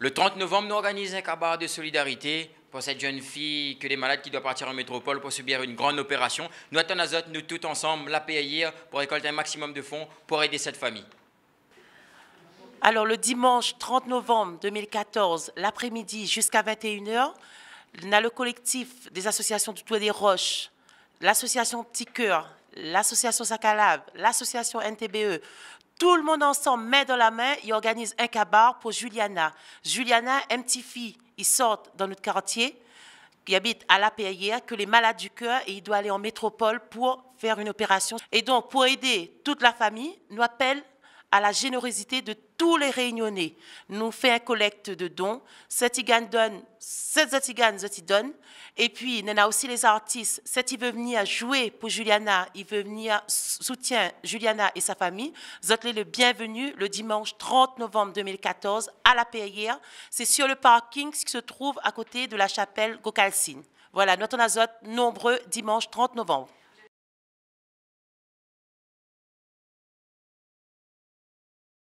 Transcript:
Le 30 novembre, nous organisons un cabaret de solidarité pour cette jeune fille que les malades qui doit partir en métropole pour subir une grande opération. Nous attendons nous tous ensemble, la payer pour récolter un maximum de fonds pour aider cette famille. Alors le dimanche 30 novembre 2014, l'après-midi jusqu'à 21h, le collectif des associations du Toit des Roches, l'association Petit Cœur, l'association Sacalave, l'association NTBE, tout le monde ensemble, main dans la main, ils organisent un cabaret pour Juliana. Juliana, un petit fille, ils sortent dans notre quartier, qui habite à la PIR, que les malades du cœur, et il doit aller en métropole pour faire une opération. Et donc, pour aider toute la famille, nous appelle à la générosité de tous les Réunionnais. Nous fait un collecte de dons. cetigan donne, Zetigan, donne. Et puis, en a aussi les artistes. il veut venir jouer pour Juliana. Il veut venir soutenir Juliana et sa famille. Zotlé le bienvenu le dimanche 30 novembre 2014 à la PIR. C'est sur le parking qui se trouve à côté de la chapelle Gokalsin. Voilà, notre Zot nombreux dimanche 30 novembre.